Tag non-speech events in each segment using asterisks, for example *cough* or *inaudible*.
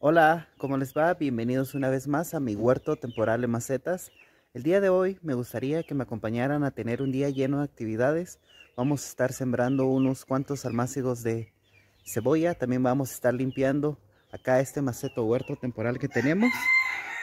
Hola, ¿cómo les va? Bienvenidos una vez más a mi huerto temporal de macetas. El día de hoy me gustaría que me acompañaran a tener un día lleno de actividades. Vamos a estar sembrando unos cuantos almácigos de cebolla. También vamos a estar limpiando acá este maceto huerto temporal que tenemos.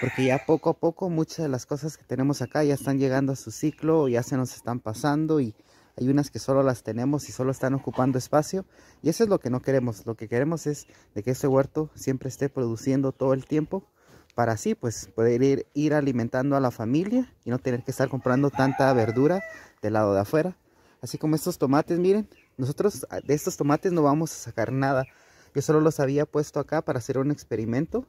Porque ya poco a poco muchas de las cosas que tenemos acá ya están llegando a su ciclo, ya se nos están pasando y hay unas que solo las tenemos y solo están ocupando espacio y eso es lo que no queremos, lo que queremos es de que este huerto siempre esté produciendo todo el tiempo para así pues poder ir, ir alimentando a la familia y no tener que estar comprando tanta verdura del lado de afuera. Así como estos tomates, miren, nosotros ah, de estos tomates no vamos a sacar nada. Yo solo los había puesto acá para hacer un experimento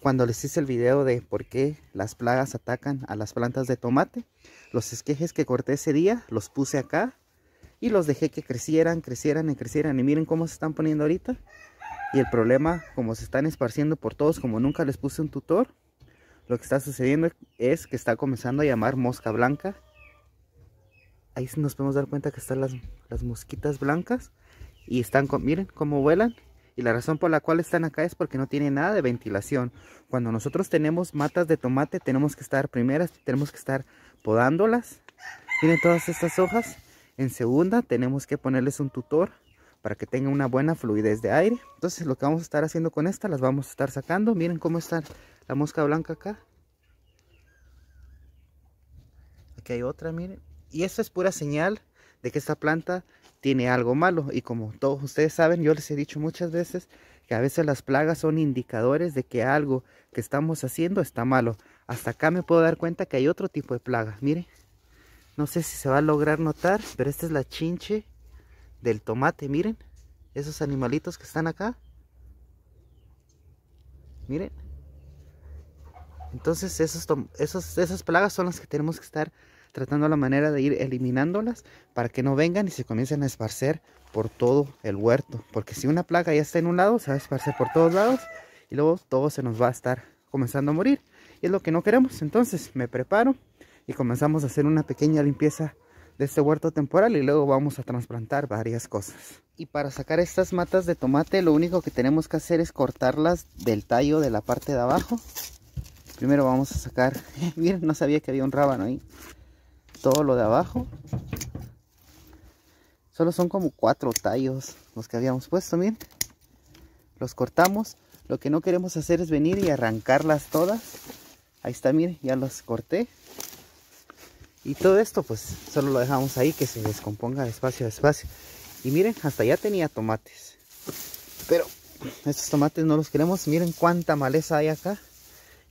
cuando les hice el video de por qué las plagas atacan a las plantas de tomate. Los esquejes que corté ese día los puse acá y los dejé que crecieran, crecieran y crecieran. Y miren cómo se están poniendo ahorita. Y el problema, como se están esparciendo por todos, como nunca les puse un tutor, lo que está sucediendo es que está comenzando a llamar mosca blanca. Ahí nos podemos dar cuenta que están las, mosquitas blancas y están, con, miren cómo vuelan. Y la razón por la cual están acá es porque no tienen nada de ventilación. Cuando nosotros tenemos matas de tomate, tenemos que estar primeras, tenemos que estar podándolas. Miren todas estas hojas en segunda tenemos que ponerles un tutor para que tenga una buena fluidez de aire. Entonces lo que vamos a estar haciendo con esta, las vamos a estar sacando. Miren cómo está la mosca blanca acá. Aquí hay otra, miren. Y eso es pura señal de que esta planta tiene algo malo. Y como todos ustedes saben, yo les he dicho muchas veces que a veces las plagas son indicadores de que algo que estamos haciendo está malo. Hasta acá me puedo dar cuenta que hay otro tipo de plaga. Miren. No sé si se va a lograr notar, pero esta es la chinche del tomate, miren. Esos animalitos que están acá. Miren. Entonces esos, esas plagas son las que tenemos que estar tratando la manera de ir eliminándolas para que no vengan y se comiencen a esparcer por todo el huerto. Porque si una plaga ya está en un lado, se va a esparcer por todos lados y luego todo se nos va a estar comenzando a morir. Y es lo que no queremos. Entonces me preparo y comenzamos a hacer una pequeña limpieza de este huerto temporal y luego vamos a trasplantar varias cosas. Y para sacar estas matas de tomate lo único que tenemos que hacer es cortarlas del tallo de la parte de abajo. Primero vamos a sacar, *laughs* miren no sabía que había un rábano ahí, todo lo de abajo. Solo son como cuatro tallos los que habíamos puesto, miren. Los cortamos, lo que no queremos hacer es venir y arrancarlas todas. Ahí está, miren, ya los corté. Y todo esto pues solo lo dejamos ahí que se descomponga despacio, despacio. Y miren, hasta ya tenía tomates. Pero estos tomates no los queremos. Miren cuánta maleza hay acá.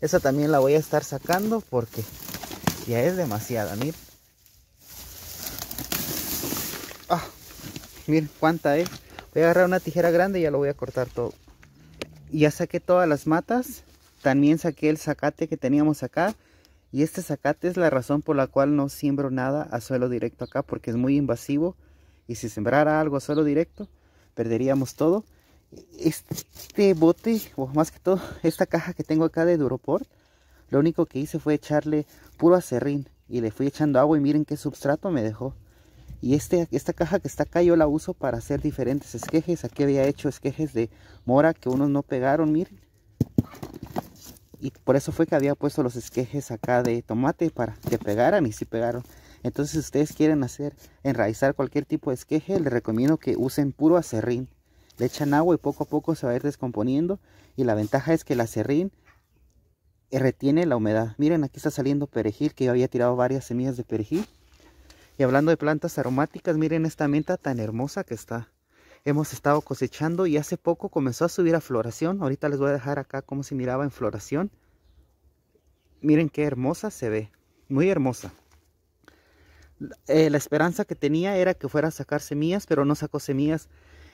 Esa también la voy a estar sacando porque ya es demasiada, miren. Ah, miren cuánta es. Voy a agarrar una tijera grande y ya lo voy a cortar todo. Ya saqué todas las matas. También saqué el zacate que teníamos acá. Y este zacate es la razón por la cual no siembro nada a suelo directo acá, porque es muy invasivo. Y si sembrara algo a suelo directo, perderíamos todo. Este bote, o más que todo, esta caja que tengo acá de Duroport, lo único que hice fue echarle puro acerrín. Y le fui echando agua y miren qué substrato me dejó. Y este, esta caja que está acá yo la uso para hacer diferentes esquejes. Aquí había hecho esquejes de mora que unos no pegaron, miren y por eso fue que había puesto los esquejes acá de tomate para que pegaran y si sí pegaron. Entonces si ustedes quieren hacer enraizar cualquier tipo de esqueje, les recomiendo que usen puro acerrín. Le echan agua y poco a poco se va a ir descomponiendo y la ventaja es que el acerrín retiene la humedad. Miren, aquí está saliendo perejil que yo había tirado varias semillas de perejil. Y hablando de plantas aromáticas, miren esta menta tan hermosa que está. Hemos estado cosechando y hace poco comenzó a subir a floración. Ahorita les voy a dejar acá cómo se miraba en floración. Miren qué hermosa se ve, muy hermosa. Eh, la esperanza que tenía era que fuera a sacar semillas, pero no sacó semillas.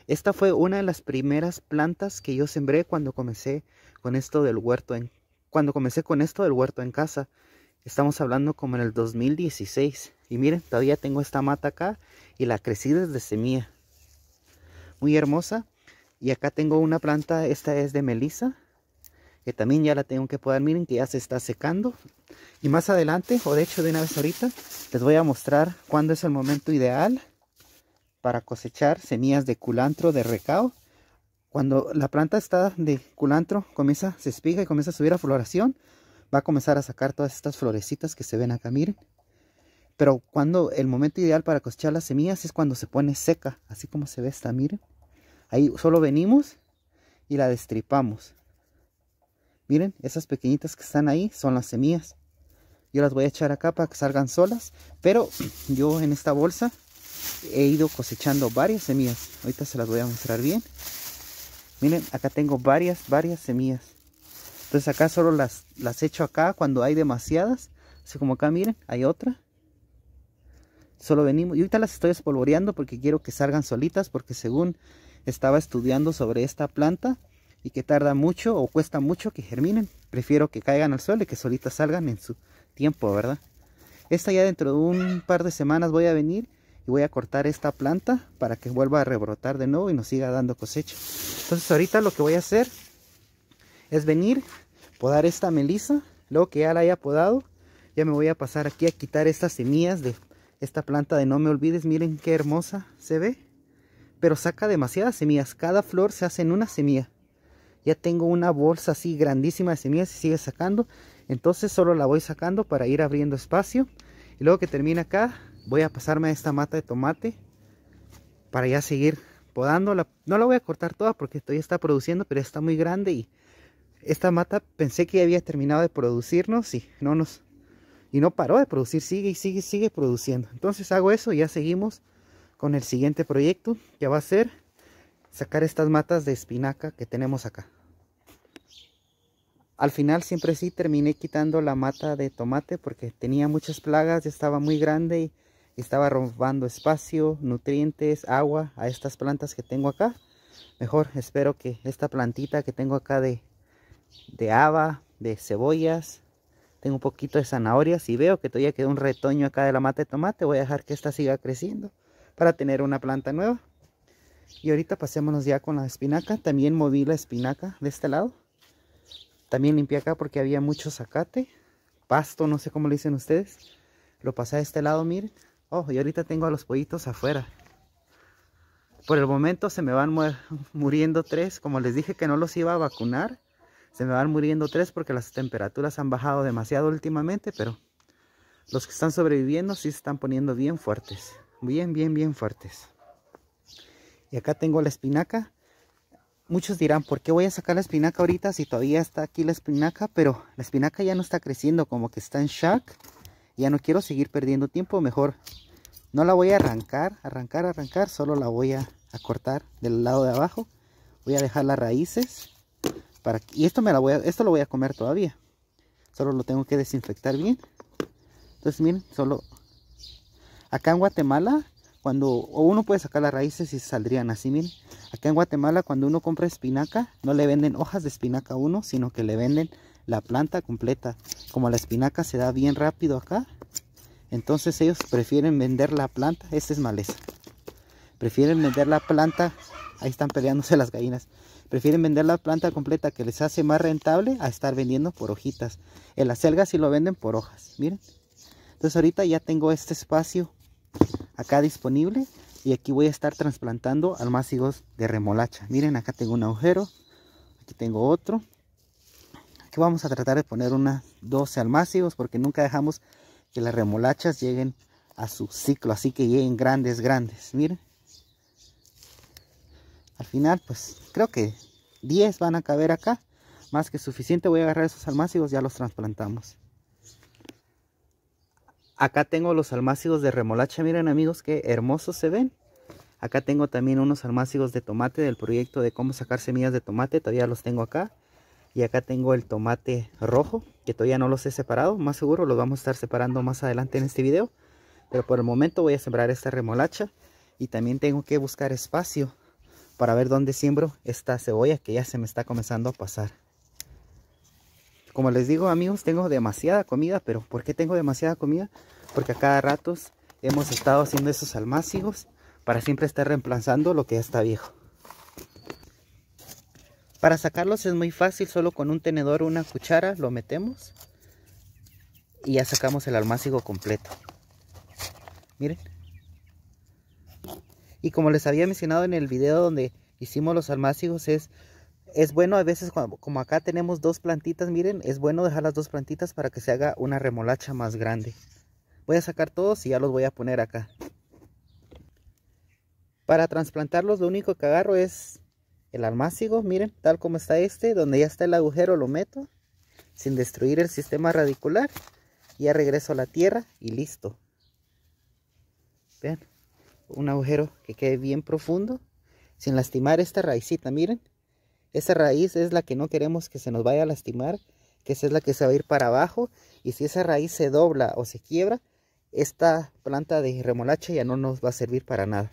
Esta fue una de las primeras plantas que yo sembré cuando comencé con esto del huerto en, cuando comencé con esto del huerto en casa. Estamos hablando como en el 2016. Y miren, todavía tengo esta mata acá y la crecí desde semilla. Muy hermosa. Y acá tengo una planta, esta es de melisa que también ya la tengo que poder, Miren que ya se está secando. Y más adelante, o de hecho de una vez ahorita, les voy a mostrar cuándo es el momento ideal para cosechar semillas de culantro de recao. Cuando la planta está de culantro, comienza, se espiga y comienza a subir a floración, va a comenzar a sacar todas estas florecitas que se ven acá, miren. Pero cuando el momento ideal para cosechar las semillas es cuando se pone seca, así como se ve esta, miren. Ahí solo venimos y la destripamos. Miren, esas pequeñitas que están ahí son las semillas. Yo las voy a echar acá para que salgan solas. Pero yo en esta bolsa he ido cosechando varias semillas. Ahorita se las voy a mostrar bien. Miren, acá tengo varias, varias semillas. Entonces acá solo las, las echo acá cuando hay demasiadas. Así como acá, miren, hay otra. Solo venimos. Y ahorita las estoy espolvoreando porque quiero que salgan solitas. Porque según estaba estudiando sobre esta planta y que tarda mucho o cuesta mucho que germinen. Prefiero que caigan al sol y que solitas salgan en su tiempo, ¿verdad? Esta ya dentro de un par de semanas voy a venir y voy a cortar esta planta para que vuelva a rebrotar de nuevo y nos siga dando cosecha. Entonces ahorita lo que voy a hacer es venir, podar esta melisa, luego que ya la haya podado, ya me voy a pasar aquí a quitar estas semillas de esta planta de no me olvides, miren qué hermosa se ve. Pero saca demasiadas semillas, cada flor se hace en una semilla ya tengo una bolsa así grandísima de semillas y sigue sacando. Entonces solo la voy sacando para ir abriendo espacio. Y luego que termine acá, voy a pasarme a esta mata de tomate para ya seguir podándola. No la voy a cortar toda porque todavía está produciendo, pero está muy grande y esta mata pensé que ya había terminado de producirnos y no nos y no paró de producir, sigue y sigue sigue produciendo. Entonces hago eso y ya seguimos con el siguiente proyecto, que va a ser sacar estas matas de espinaca que tenemos acá. Al final siempre sí terminé quitando la mata de tomate porque tenía muchas plagas, ya estaba muy grande y, estaba robando espacio, nutrientes, agua a estas plantas que tengo acá. Mejor espero que esta plantita que tengo acá de, de haba, de cebollas, tengo un poquito de zanahorias y veo que todavía queda un retoño acá de la mata de tomate, voy a dejar que esta siga creciendo para tener una planta nueva. Y ahorita pasémonos ya con la espinaca. También moví la espinaca de este lado. También limpié acá porque había mucho zacate. Pasto, no sé cómo lo dicen ustedes. Lo pasé a este lado, miren. Oh, y ahorita tengo a los pollitos afuera. Por el momento se me van muriendo tres. Como les dije que no los iba a vacunar. Se me van muriendo tres porque las temperaturas han bajado demasiado últimamente. Pero los que están sobreviviendo sí se están poniendo bien fuertes. Bien, bien, bien fuertes. Y acá tengo la espinaca. Muchos dirán, ¿por qué voy a sacar la espinaca ahorita si todavía está aquí la espinaca? Pero la espinaca ya no está creciendo, como que está en shock. Ya no quiero seguir perdiendo tiempo, mejor no la voy a arrancar, arrancar, arrancar. Solo la voy a, cortar del lado de abajo. Voy a dejar las raíces. Para, y esto, me la voy a, esto lo voy a comer todavía. Solo lo tengo que desinfectar bien. Entonces miren, solo... Acá en Guatemala cuando o uno puede sacar las raíces y saldrían así, miren. Acá en Guatemala cuando uno compra espinaca, no le venden hojas de espinaca a uno, sino que le venden la planta completa. Como la espinaca se da bien rápido acá, entonces ellos prefieren vender la planta, esta es maleza. Prefieren vender la planta, ahí están peleándose *laughs* las gallinas. Prefieren vender la planta completa que les hace más rentable a estar vendiendo por hojitas. En la selgas sí lo venden por hojas, miren. Entonces ahorita ya tengo este espacio acá disponible y aquí voy a estar trasplantando almácigos de remolacha miren acá tengo un agujero aquí tengo otro aquí vamos a tratar de poner unas 12 almácigos porque nunca dejamos que las remolachas lleguen a su ciclo así que lleguen grandes grandes miren al final pues creo que 10 van a caber acá más que suficiente voy a agarrar esos almácigos ya los trasplantamos Acá tengo los almácigos de remolacha. Miren amigos, qué hermosos se ven. Acá tengo también unos almácigos de tomate del proyecto de cómo sacar semillas de tomate. Todavía los tengo acá. Y acá tengo el tomate rojo, que todavía no los he separado. Más seguro los vamos a estar separando más adelante en este video. Pero por el momento voy a sembrar esta remolacha. Y también tengo que buscar espacio para ver dónde siembro esta cebolla que ya se me está comenzando a pasar. Como les digo amigos, tengo demasiada comida, pero ¿por qué tengo demasiada comida? Porque a cada ratos hemos estado haciendo esos almácigos para siempre estar reemplazando lo que ya está viejo. Para sacarlos es muy fácil, solo con un tenedor o una cuchara lo metemos y ya sacamos el almácigo completo. Miren. Y como les había mencionado en el video donde hicimos los almácigos es es bueno a veces como acá tenemos dos plantitas, miren, es bueno dejar las dos plantitas para que se haga una remolacha más grande. Voy a sacar todos y ya los voy a poner acá. Para trasplantarlos lo único que agarro es el almácigo, miren, tal como está este, donde ya está el agujero lo meto sin destruir el sistema radicular. Ya regreso a la tierra y listo. Vean, un agujero que quede bien profundo sin lastimar esta raicita, miren. Esa raíz es la que no queremos que se nos vaya a lastimar, que esa es la que se va a ir para abajo. Y si esa raíz se dobla o se quiebra, esta planta de remolacha ya no nos va a servir para nada.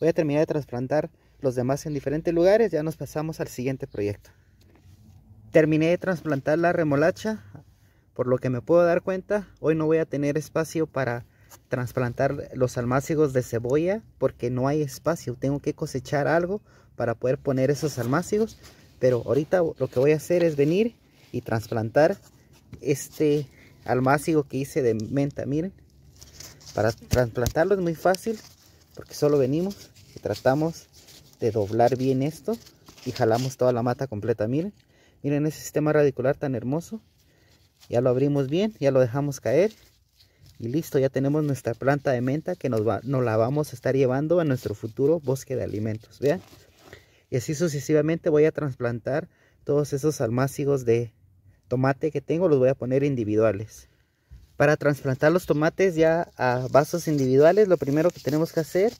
Voy a terminar de trasplantar los demás en diferentes lugares, ya nos pasamos al siguiente proyecto. Terminé de trasplantar la remolacha, por lo que me puedo dar cuenta, hoy no voy a tener espacio para trasplantar los almácigos de cebolla porque no hay espacio, tengo que cosechar algo para poder poner esos almácigos. Pero ahorita lo que voy a hacer es venir y trasplantar este almácigo que hice de menta. Miren, para trasplantarlo es muy fácil porque solo venimos y tratamos de doblar bien esto y jalamos toda la mata completa. Miren, miren ese sistema radicular tan hermoso. Ya lo abrimos bien, ya lo dejamos caer y listo, ya tenemos nuestra planta de menta que nos, va, la vamos a estar llevando a nuestro futuro bosque de alimentos. Vean. Y así sucesivamente voy a trasplantar todos esos almácigos de tomate que tengo, los voy a poner individuales. Para trasplantar los tomates ya a vasos individuales, lo primero que tenemos que hacer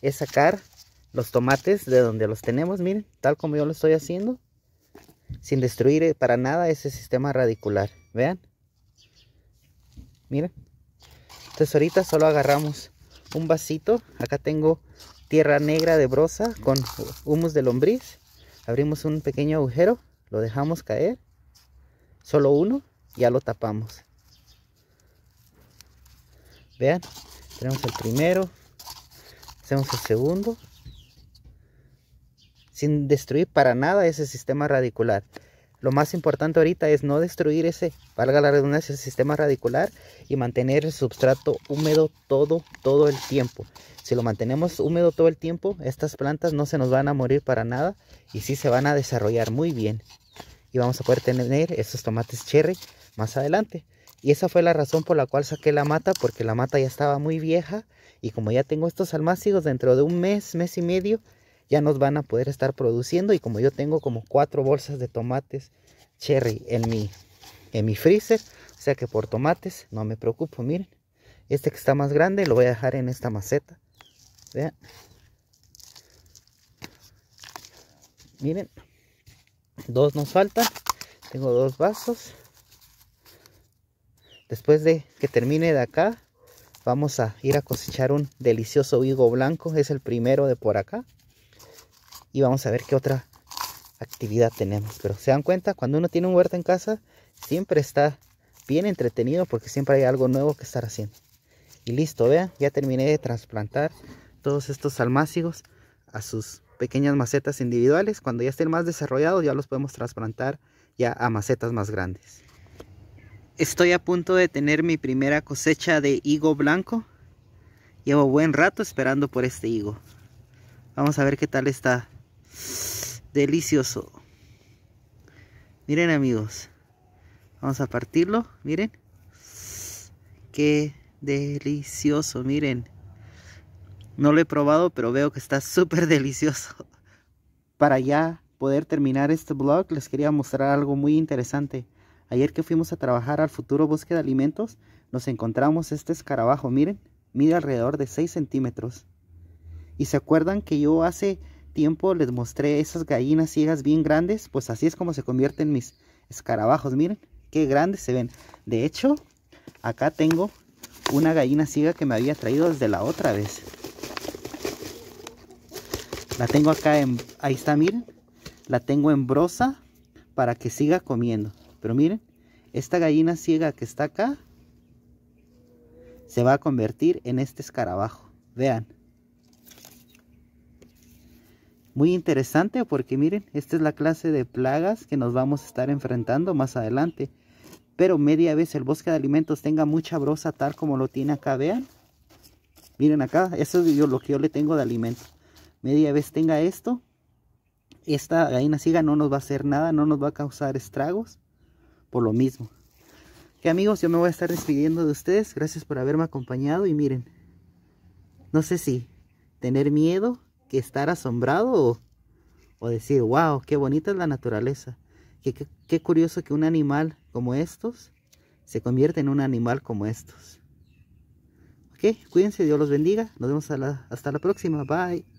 es sacar los tomates de donde los tenemos, miren, tal como yo lo estoy haciendo, sin destruir eh, para nada ese sistema radicular, vean, miren. Entonces ahorita solo agarramos un vasito, acá tengo tierra negra de brosa con humus de lombriz. Abrimos un pequeño agujero, lo dejamos caer, solo uno, ya lo tapamos. Vean, tenemos el primero, hacemos el segundo, sin destruir para nada ese sistema radicular. Lo más importante ahorita es no destruir ese, valga la redundancia, el sistema radicular y mantener el substrato húmedo todo, todo el tiempo. Si lo mantenemos húmedo todo el tiempo, estas plantas no se nos van a morir para nada y sí se van a desarrollar muy bien. Y vamos a poder tener estos tomates cherry más adelante. Y esa fue la razón por la cual saqué la mata, porque la mata ya estaba muy vieja. Y como ya tengo estos almácigos, dentro de un mes, mes y medio, ya nos van a poder estar produciendo. Y como yo tengo como cuatro bolsas de tomates cherry en mi, en mi freezer, o sea que por tomates no me preocupo, miren. Este que está más grande lo voy a dejar en esta maceta. Vean. Miren. Dos nos faltan. Tengo dos vasos. Después de que termine de acá, vamos a ir a cosechar un delicioso higo blanco. Es el primero de por acá. Y vamos a ver qué otra actividad tenemos. Pero se dan cuenta, cuando uno tiene un huerto en casa, siempre está bien entretenido porque siempre hay algo nuevo que estar haciendo. Y listo, vean, ya terminé de trasplantar todos estos almácigos a sus pequeñas macetas individuales. Cuando ya estén más desarrollados ya los podemos trasplantar ya a macetas más grandes. Estoy a punto de tener mi primera cosecha de higo blanco. Llevo buen rato esperando por este higo. Vamos a ver qué tal está. Delicioso. Miren amigos. Vamos a partirlo. Miren. Qué delicioso. Miren. No lo he probado, pero veo que está súper *laughs* delicioso. Para ya poder terminar este vlog, les quería mostrar algo muy interesante. Ayer que fuimos a trabajar al futuro bosque de alimentos, nos encontramos este escarabajo. Miren, mide alrededor de 6 centímetros. Y se acuerdan que yo hace tiempo les mostré esas gallinas ciegas bien grandes. Pues así es como se convierten mis escarabajos. Miren, qué grandes se ven. De hecho, acá tengo una gallina ciega que me había traído desde la otra vez. La tengo acá en, ahí está, miren. La tengo en brosa para que siga comiendo. Pero miren, esta gallina ciega que está acá se va a convertir en este escarabajo. Vean. Muy interesante porque miren, esta es la clase de plagas que nos vamos a estar enfrentando más adelante. Pero media vez el bosque de alimentos tenga mucha brosa tal como lo tiene acá, vean. Miren acá, eso es lo que yo le tengo de alimento media vez tenga esto, esta gallina ciega no nos va a hacer nada, no nos va a causar estragos por lo mismo. Que amigos, yo me voy a estar despidiendo de ustedes. Gracias por haberme acompañado y miren, no sé si tener miedo, que estar asombrado o, decir, wow, qué bonita es la naturaleza. Qué, curioso que un animal como estos se convierta en un animal como estos. Ok, cuídense, Dios los bendiga. Nos vemos hasta la próxima. Bye.